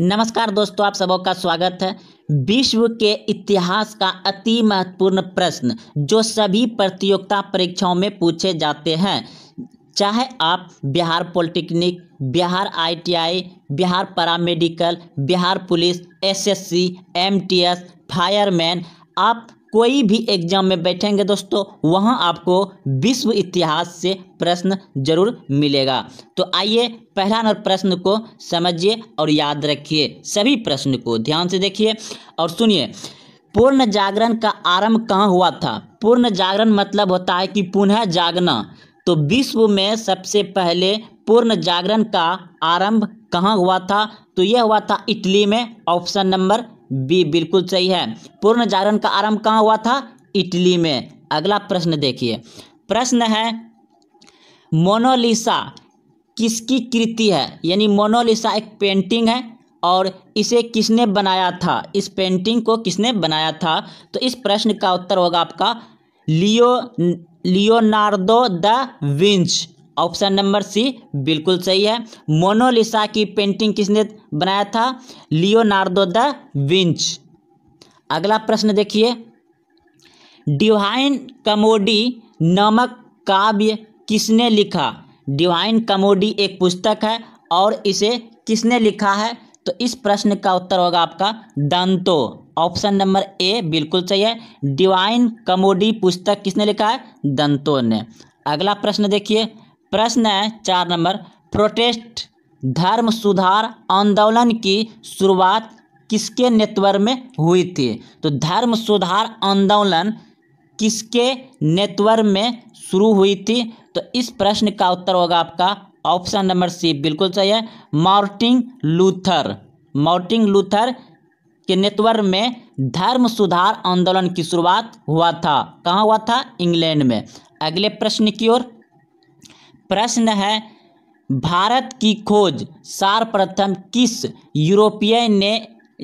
नमस्कार दोस्तों आप सबों का स्वागत है विश्व के इतिहास का अति महत्वपूर्ण प्रश्न जो सभी प्रतियोगिता परीक्षाओं में पूछे जाते हैं चाहे आप Bihar polytechnic Bihar ITI, Bihar paramedical Bihar police SSC, MTS, fireman आप कोई भी एग्जाम में बैठेंगे दोस्तों वहाँ आपको विश्व इतिहास से प्रश्न जरूर मिलेगा तो आइए पहला नंबर प्रश्न को समझिए और याद रखिए सभी प्रश्न को ध्यान से देखिए और सुनिए पूर्ण जागरण का आरंभ कहाँ हुआ था पूर्ण जागरण मतलब होता है कि पुनः जागना तो विश्व में सबसे पहले पूर्ण जागरण का आरंभ कहाँ हुआ था तो यह हुआ था इटली में ऑप्शन नंबर बी बिल्कुल सही है पूर्ण जागरण का आरंभ कहाँ हुआ था इटली में अगला प्रश्न देखिए प्रश्न है मोनोलिसा किसकी कृति है यानी मोनोलिसा एक पेंटिंग है और इसे किसने बनाया था इस पेंटिंग को किसने बनाया था तो इस प्रश्न का उत्तर होगा आपका Leo Leonardo da Vinci option number C बिल्कुल सही है मोनोलिसा की पेंटिंग किसने बनाया था लियोनार्डो द विंच अगला प्रश्न देखिए डिवाइन कमोडी नामक काव्य किसने लिखा डिवाइन कमोडी एक पुस्तक है और इसे किसने लिखा है तो इस प्रश्न का उत्तर होगा आपका दंतो ऑप्शन नंबर ए बिल्कुल सही है डिवाइन कमोडी पुस्तक किसने लिखा है दंतो ने अगला प्रश्न देखिए प्रश्न है चार नंबर प्रोटेस्ट धर्म सुधार आंदोलन की शुरुआत किसके नेतृत्व में हुई थी तो धर्म सुधार आंदोलन किसके नेतृत्व में शुरू हुई थी तो इस प्रश्न का उत्तर होगा आपका ऑप्शन नंबर सी बिल्कुल सही है मार्टिन लूथर मार्टिन लूथर के नेतृत्व में धर्म सुधार आंदोलन की शुरुआत हुआ था कहाँ हुआ था इंग्लैंड में अगले प्रश्न की ओर प्रश्न है भारत की खोज सर्वप्रथम किस यूरोपीय ने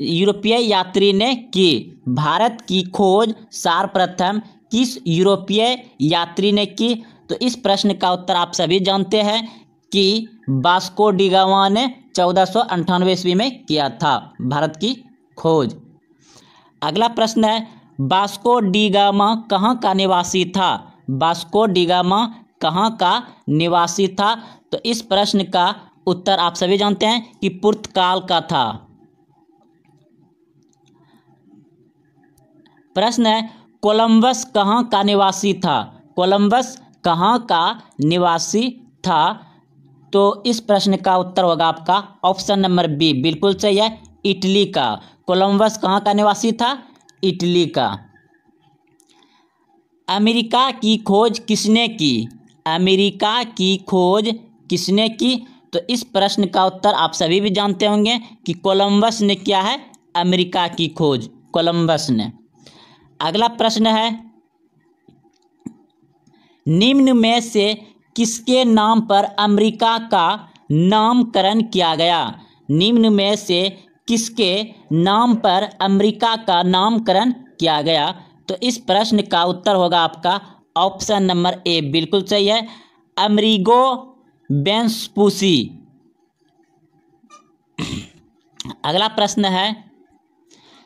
यूरोपीय यात्री ने की भारत की खोज सर्वप्रथम किस यूरोपीय यात्री ने की तो इस प्रश्न का उत्तर आप सभी जानते हैं कि बास्को डिगावा ने चौदह सौ अंठानवे ईस्वी में किया था भारत की खोज अगला प्रश्न है बास्को डिगामा कहाँ का निवासी था बास्को डिगामा कहाँ का निवासी था तो इस प्रश्न का उत्तर आप सभी जानते हैं कि पुर्तकाल का था प्रश्न है कोलंबस कहाँ का निवासी था कोलंबस कहाँ का निवासी था तो इस प्रश्न का उत्तर होगा आपका ऑप्शन नंबर बी बिल्कुल सही है इटली का कोलंबस कहाँ का निवासी था इटली का अमेरिका की खोज किसने की अमेरिका की खोज किसने की तो इस प्रश्न का उत्तर आप सभी भी जानते होंगे कि कोलंबस ने किया है अमेरिका की खोज कोलंबस ने अगला प्रश्न है निम्न में से किसके नाम पर अमेरिका का नामकरण किया गया निम्न में से किसके नाम पर अमेरिका का नामकरण किया गया तो इस प्रश्न का उत्तर होगा आपका ऑप्शन नंबर ए बिल्कुल सही है अमरीगो बेंसपूसी अगला प्रश्न है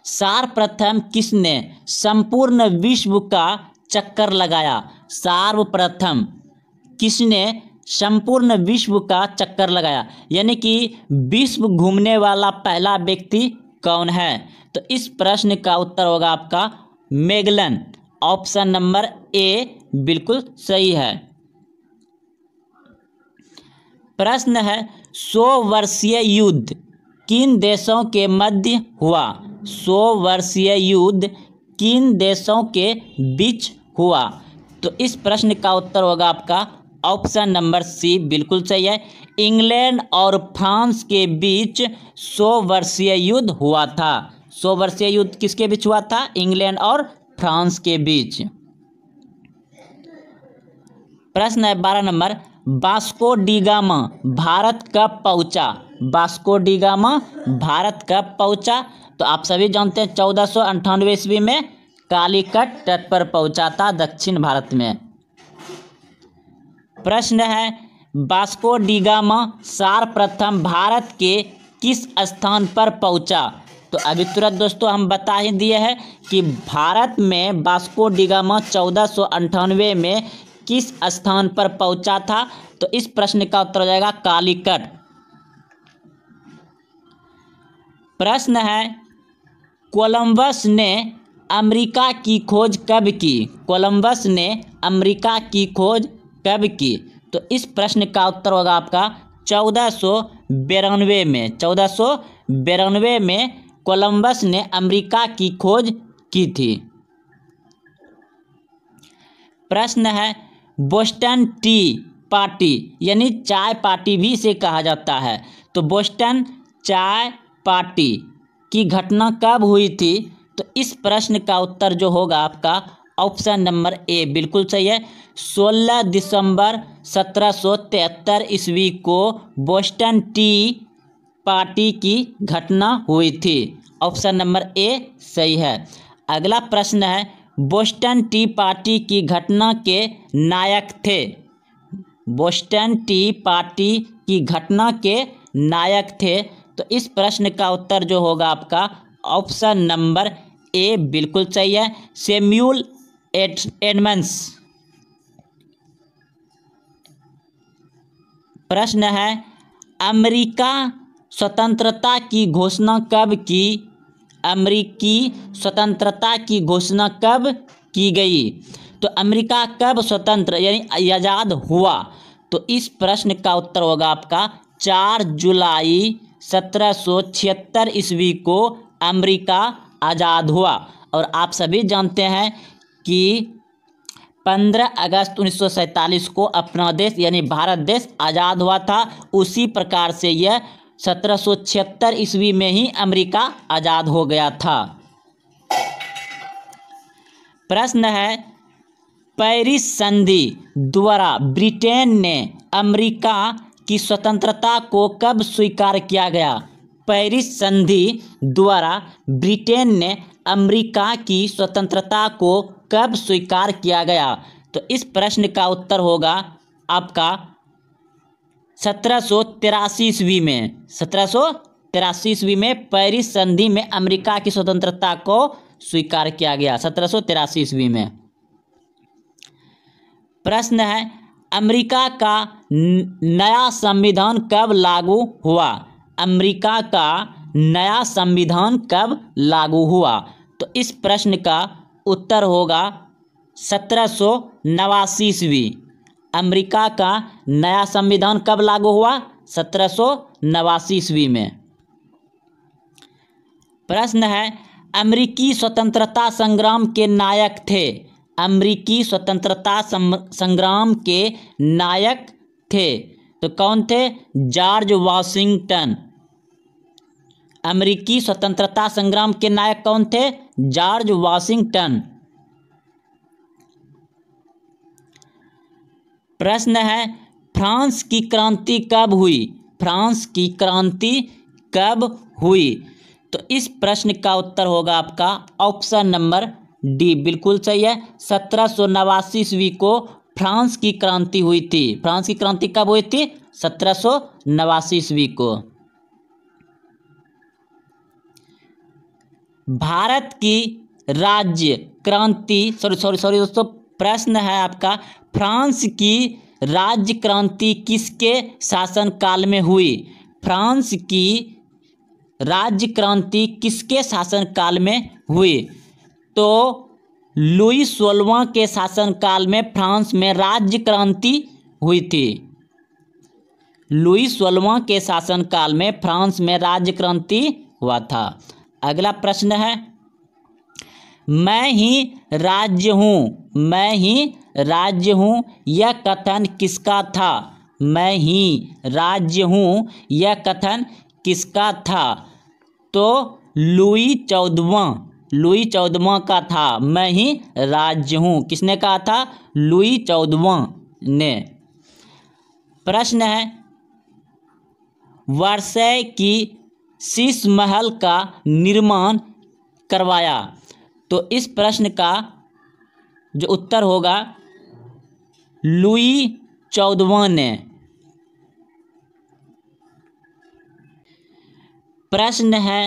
सर्वप्रथम किसने संपूर्ण विश्व का चक्कर लगाया सर्वप्रथम किसने संपूर्ण विश्व का चक्कर लगाया यानी कि विश्व घूमने वाला पहला व्यक्ति कौन है तो इस प्रश्न का उत्तर होगा आपका मेगलन ऑप्शन नंबर ए बिल्कुल सही है प्रश्न है सौ वर्षीय युद्ध किन देशों के मध्य हुआ सौ वर्षीय युद्ध किन देशों के बीच हुआ तो इस प्रश्न का उत्तर होगा आपका ऑप्शन नंबर सी बिल्कुल सही है इंग्लैंड और फ्रांस के बीच सौ वर्षीय युद्ध हुआ था सौ वर्षीय युद्ध किसके बीच हुआ था इंग्लैंड और फ्रांस के बीच प्रश्न है बारह नंबर बास्को डिगामा भारत कब पहुंचा बास्को डिगामा भारत कब पहुंचा तो आप सभी जानते हैं चौदह सौ अंठानवे ईस्वी में कालीकट तट पर पहुंचा था दक्षिण भारत में प्रश्न है बास्को डिगामा सार प्रथम भारत के किस स्थान पर पहुंचा तो अभी तुरंत दोस्तों हम बता ही दिए हैं कि भारत में बास्को डिगामा चौदह में किस स्थान पर पहुंचा था तो इस प्रश्न का उत्तर हो जाएगा कालीकट प्रश्न है कोलंबस ने अमेरिका की खोज कब की कोलंबस ने अमेरिका की खोज कब की तो इस प्रश्न का उत्तर होगा आपका चौदह सौ बिरानवे में चौदह सौ बिरानवे में कोलंबस ने अमेरिका की खोज की थी प्रश्न है बोस्टन टी पार्टी यानी चाय पार्टी भी इसे कहा जाता है तो बोस्टन चाय पार्टी की घटना कब हुई थी तो इस प्रश्न का उत्तर जो होगा आपका ऑप्शन नंबर ए बिल्कुल सही है 16 दिसंबर 1773 ईस्वी को बोस्टन टी पार्टी की घटना हुई थी ऑप्शन नंबर ए सही है अगला प्रश्न है बोस्टन टी पार्टी की घटना के नायक थे बोस्टन टी पार्टी की घटना के नायक थे तो इस प्रश्न का उत्तर जो होगा आपका ऑप्शन नंबर ए बिल्कुल सही है सेम्यूल एड एडमंस प्रश्न है अमेरिका स्वतंत्रता की घोषणा कब की अमेरिकी स्वतंत्रता की घोषणा कब की गई तो अमेरिका कब स्वतंत्र यानी आज़ाद हुआ तो इस प्रश्न का उत्तर होगा आपका चार जुलाई सत्रह सौ छिहत्तर ईस्वी को अमेरिका आज़ाद हुआ और आप सभी जानते हैं कि 15 अगस्त उन्नीस को अपना देश यानी भारत देश आज़ाद हुआ था उसी प्रकार से यह सत्रह ईस्वी में ही अमेरिका आज़ाद हो गया था प्रश्न है पेरिस संधि द्वारा ब्रिटेन ने अमेरिका की स्वतंत्रता को कब स्वीकार किया गया पेरिस संधि द्वारा ब्रिटेन ने अमेरिका की स्वतंत्रता को कब स्वीकार किया गया तो इस प्रश्न का उत्तर होगा आपका सत्रह सौ तिरासी ईस्वी में सत्रह सौ तिरासी ईस्वी में पेरिस संधि में अमेरिका की स्वतंत्रता को स्वीकार किया गया सत्रह सौ तिरासी ईस्वी में प्रश्न है अमेरिका का नया संविधान कब लागू हुआ अमेरिका का नया संविधान कब लागू हुआ तो इस प्रश्न का उत्तर होगा सत्रह सौ नवासी ईस्वी अमेरिका का नया संविधान कब लागू हुआ सत्रह सौ नवासी ईस्वी में प्रश्न है अमेरिकी स्वतंत्रता संग्राम के नायक थे अमेरिकी स्वतंत्रता संग्राम के नायक थे तो कौन थे जॉर्ज वाशिंगटन अमेरिकी स्वतंत्रता संग्राम के नायक कौन थे जॉर्ज वाशिंगटन प्रश्न है फ्रांस की क्रांति कब हुई फ्रांस की क्रांति कब हुई तो इस प्रश्न का उत्तर होगा आपका ऑप्शन नंबर डी बिल्कुल सही है सत्रह सौ नवासी ईस्वी को फ्रांस की क्रांति हुई थी फ्रांस की क्रांति कब हुई थी सत्रह सौ नवासी ईस्वी को भारत की राज्य क्रांति सॉरी सॉरी सॉरी दोस्तों प्रश्न है आपका फ्रांस की राज्य क्रांति किसके शासनकाल में हुई फ्रांस की राज्य क्रांति किसके शासनकाल में हुई तो लुई सोलवा के शासनकाल में फ्रांस में राज्य क्रांति हुई थी लुई सोलवा के शासनकाल में फ्रांस में राज्य क्रांति हुआ था अगला प्रश्न है मैं ही राज्य हूँ मैं ही राज्य हूँ यह कथन किसका था मैं ही राज्य हूँ यह कथन किसका था तो लुई चौदवा लुई चौदवा का था मैं ही राज्य हूँ किसने कहा था लुई चौदवा ने प्रश्न है वर्षय की शीश महल का निर्माण करवाया तो इस प्रश्न का जो उत्तर होगा लुई चौदवा ने प्रश्न है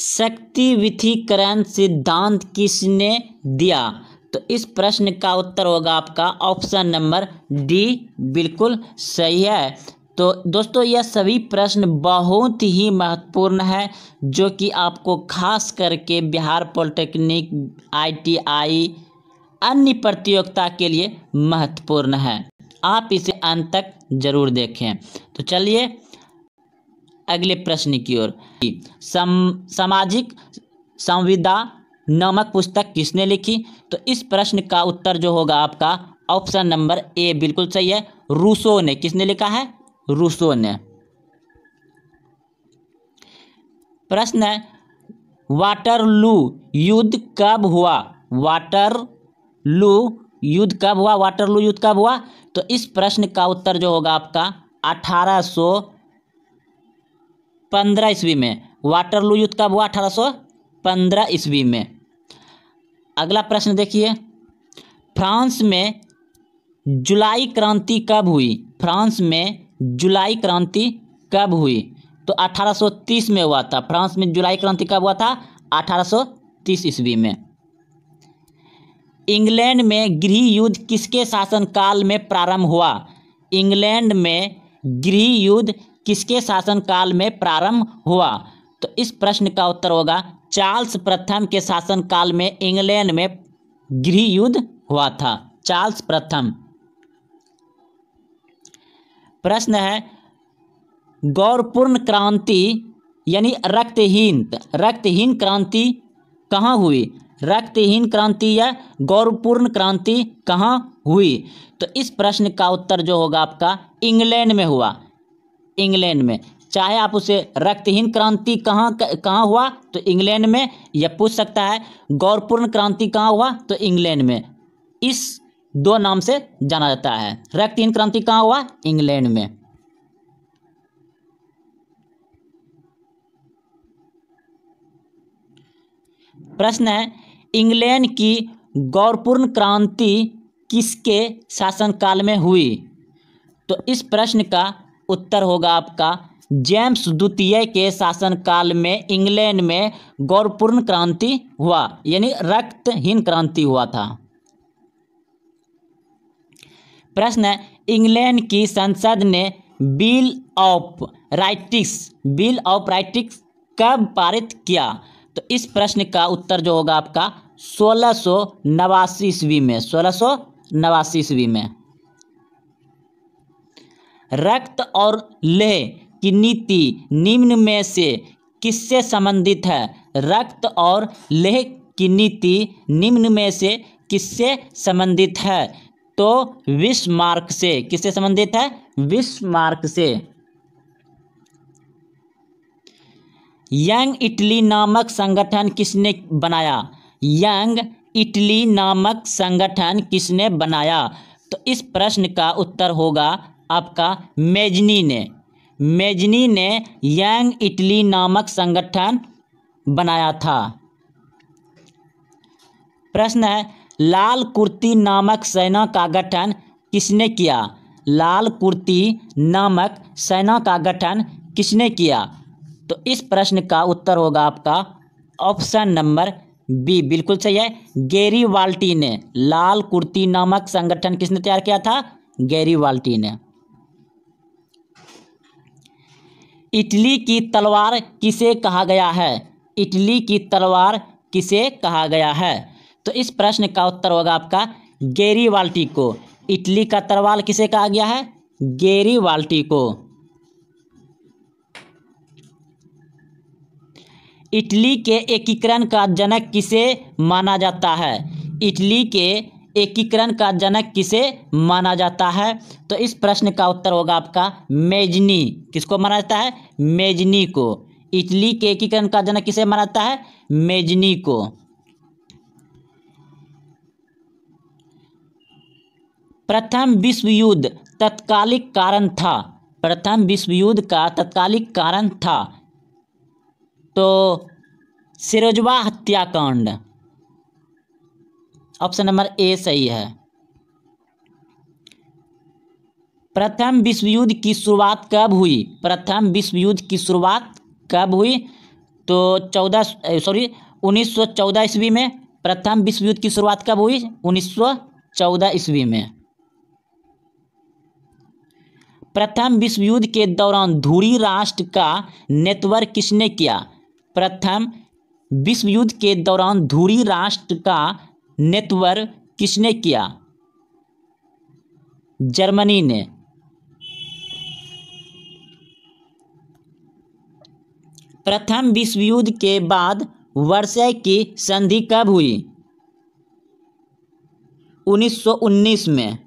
शक्ति विथिकरण सिद्धांत किसने दिया तो इस प्रश्न का उत्तर होगा आपका ऑप्शन नंबर डी बिल्कुल सही है तो दोस्तों यह सभी प्रश्न बहुत ही महत्वपूर्ण है जो कि आपको खास करके बिहार पॉलिटेक्निक आईटीआई अन्य प्रतियोगिता के लिए महत्वपूर्ण है आप इसे अंत तक जरूर देखें तो चलिए अगले प्रश्न की ओर सम सामाजिक संविदा नामक पुस्तक किसने लिखी तो इस प्रश्न का उत्तर जो होगा आपका ऑप्शन नंबर ए बिल्कुल सही है रूसो ने किसने लिखा है रूसो ने प्रश्न है वाटरलू युद्ध कब हुआ वाटरलू युद्ध कब हुआ वाटरलू युद्ध कब हुआ तो इस प्रश्न का उत्तर जो होगा आपका 1815 ईस्वी में वाटरलू युद्ध कब हुआ 1815 ईस्वी में अगला प्रश्न देखिए फ्रांस में जुलाई क्रांति कब हुई फ्रांस में जुलाई क्रांति कब हुई तो 1830 में हुआ था फ्रांस में जुलाई क्रांति कब हुआ था 1830 ईस्वी में इंग्लैंड में गृह युद्ध किसके शासनकाल में प्रारंभ हुआ इंग्लैंड में गृह युद्ध किसके शासनकाल में प्रारंभ हुआ तो इस प्रश्न का उत्तर होगा चार्ल्स प्रथम के शासनकाल में इंग्लैंड में गृह युद्ध हुआ था चार्ल्स प्रथम प्रश्न है गौरपूर्ण क्रांति यानी रक्तहीन रक्तहीन क्रांति कहाँ हुई रक्तहीन क्रांति या गौरवपूर्ण क्रांति कहाँ हुई तो इस प्रश्न का उत्तर जो होगा आपका इंग्लैंड में हुआ इंग्लैंड में चाहे आप उसे रक्तहीन क्रांति कहाँ कहाँ हुआ तो इंग्लैंड में यह पूछ सकता है गौरपूर्ण क्रांति कहाँ हुआ तो इंग्लैंड में इस दो नाम से जाना जाता है रक्तहीन क्रांति कहाँ हुआ इंग्लैंड में प्रश्न है इंग्लैंड की गौरपूर्ण क्रांति किसके शासनकाल में हुई तो इस प्रश्न का उत्तर होगा आपका जेम्स द्वितीय के शासनकाल में इंग्लैंड में गौरपूर्ण क्रांति हुआ यानी रक्तहीन क्रांति हुआ था प्रश्न इंग्लैंड की संसद ने bill of rights bill of rights कब पारित किया तो इस प्रश्न का उत्तर जो होगा आपका सोलह सौ नवासी ईस्वी में सोलह सौ नवासी ईस्वी में रक्त और लेह की नीति निम्न में से किससे संबंधित है रक्त और लेह की नीति निम्न में से किससे संबंधित है तो विश्व मार्क से किससे संबंधित है विश्व मार्क से यंग इटली नामक संगठन किसने बनाया यंग इटली नामक संगठन किसने बनाया तो इस प्रश्न का उत्तर होगा आपका मेजनी ने मेजनी ने यंग इटली नामक संगठन बनाया था प्रश्न है लाल कुर्ती नामक सेना का गठन किसने किया लाल कुर्ती नामक सेना का गठन किसने किया तो इस प्रश्न का उत्तर होगा आपका ऑप्शन नंबर बी बिल्कुल सही है गेरी वाल्टी ने लाल कुर्ती नामक संगठन किसने तैयार किया था गेरी वाल्टी ने इटली की तलवार किसे कहा गया है इटली की तलवार किसे कहा गया है तो इस प्रश्न का उत्तर होगा आपका गेरी वाल्टी को इटली का तरवाल किसे कहा गया है गेरी वाल्टी को इटली के एकीकरण का जनक किसे माना जाता है इटली के एकीकरण का जनक किसे माना जाता है तो इस प्रश्न का उत्तर होगा आपका मेजनी किसको माना जाता है मेजनी को इटली के एकीकरण का जनक किसे माना जाता है मेजनी को प्रथम विश्व युद्ध तत्कालिक कारण था प्रथम विश्व युद्ध का तत्कालिक कारण था तो सिरोजवा हत्याकांड ऑप्शन नंबर ए सही है प्रथम विश्व युद्ध की शुरुआत कब हुई प्रथम विश्व युद्ध की शुरुआत कब हुई तो चौदह सॉरी उन्नीस सौ चौदह ईस्वी में प्रथम विश्व युद्ध की शुरुआत कब हुई उन्नीस सौ चौदह ईस्वी में प्रथम विश्व युद्ध के दौरान धुरी राष्ट्र का नेतृत्व किसने किया प्रथम विश्व युद्ध के दौरान धुरी राष्ट्र का नेतृत्व किसने किया जर्मनी ने प्रथम विश्व युद्ध के बाद वर्षा की संधि कब हुई 1919 में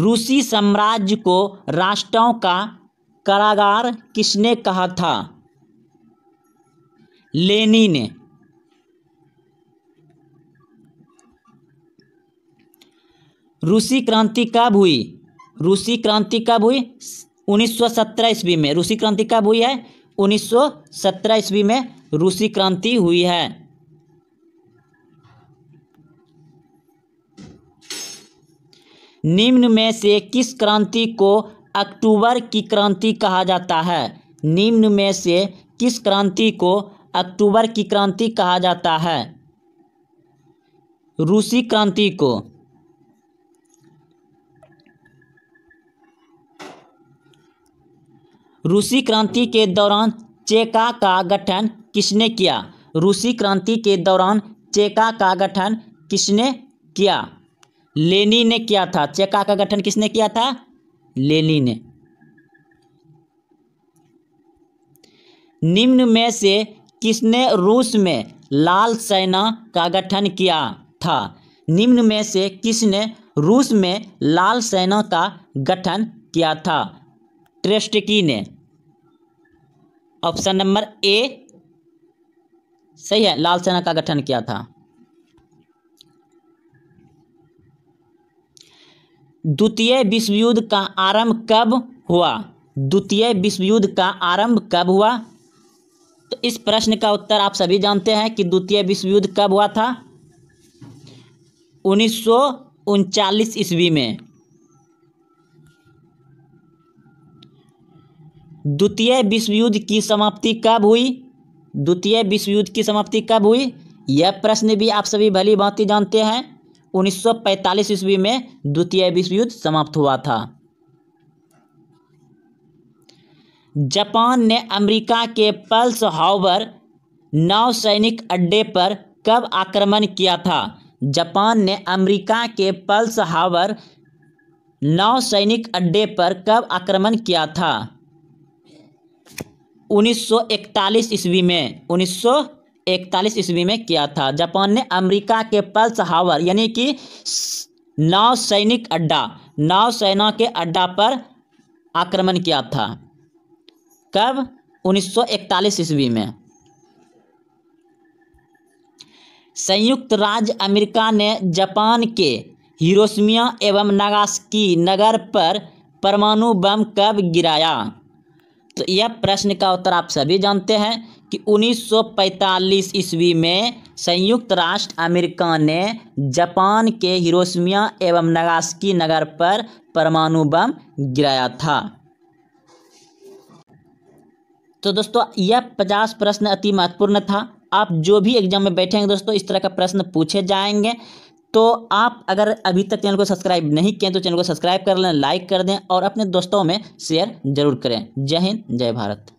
रूसी साम्राज्य को राष्ट्रों का कारागार किसने कहा था लेनी ने रूसी क्रांति कब हुई रूसी क्रांति कब हुई 1917 ईस्वी में रूसी क्रांति कब हुई है 1917 ईस्वी में रूसी क्रांति हुई है निम्न में से किस क्रांति को अक्टूबर की क्रांति कहा जाता है निम्न में से किस क्रांति को अक्टूबर की क्रांति कहा जाता है रूसी क्रांति को रूसी क्रांति के दौरान चेका का गठन किसने किया रूसी क्रांति के दौरान चेका का गठन किसने किया लेनी ने किया था चेका का गठन किसने किया था लेनी ने निम्न में से किसने रूस में लाल सेना का गठन किया था निम्न में से किसने रूस में लाल सेना का गठन किया था ट्रेस्टकी ने ऑप्शन नंबर ए सही है लाल सेना का गठन किया था द्वितीय विश्वयुद्ध का आरंभ कब हुआ द्वितीय विश्वयुद्ध का आरंभ कब हुआ तो इस प्रश्न का उत्तर आप सभी जानते हैं कि द्वितीय विश्वयुद्ध कब हुआ था उन्नीस ईस्वी में द्वितीय विश्वयुद्ध की समाप्ति कब हुई द्वितीय विश्वयुद्ध की समाप्ति कब हुई यह प्रश्न भी आप सभी भली भांति जानते हैं 1945 ईस्वी में द्वितीय विश्व युद्ध समाप्त हुआ था जापान ने अमेरिका के पल्स हाउबर सैनिक अड्डे पर कब आक्रमण किया था जापान ने अमेरिका के पल्स हावर सैनिक अड्डे पर कब आक्रमण किया था 1941 ईस्वी में इकतालीस ईस्वी में किया था जापान ने अमेरिका के पल्स हावर यानी कि नौ सैनिक अड्डा नौ सेना के अड्डा पर आक्रमण किया था कब 1941 ईस्वी में संयुक्त राज्य अमेरिका ने जापान के हिरोशिमा एवं नागासाकी नगर पर परमाणु बम कब गिराया तो यह प्रश्न का उत्तर आप सभी जानते हैं कि 1945 ईस्वी में संयुक्त राष्ट्र अमेरिका ने जापान के हिरोशिमा एवं नगास्की नगर पर परमाणु बम गिराया था तो दोस्तों यह पचास प्रश्न अति महत्वपूर्ण था आप जो भी एग्जाम में बैठेंगे दोस्तों इस तरह का प्रश्न पूछे जाएंगे तो आप अगर अभी तक चैनल को सब्सक्राइब नहीं किए तो चैनल को सब्सक्राइब कर लें लाइक कर दें और अपने दोस्तों में शेयर जरूर करें जय हिंद जय भारत